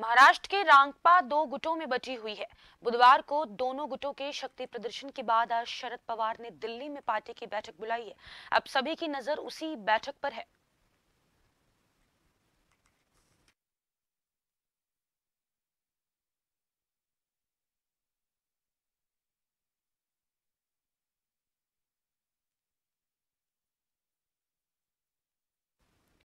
महाराष्ट्र के रांगपा दो गुटों में बटी हुई है बुधवार को दोनों गुटों के शक्ति प्रदर्शन के बाद आज शरद पवार ने दिल्ली में पार्टी की बैठक बुलाई है अब सभी की नजर उसी बैठक पर है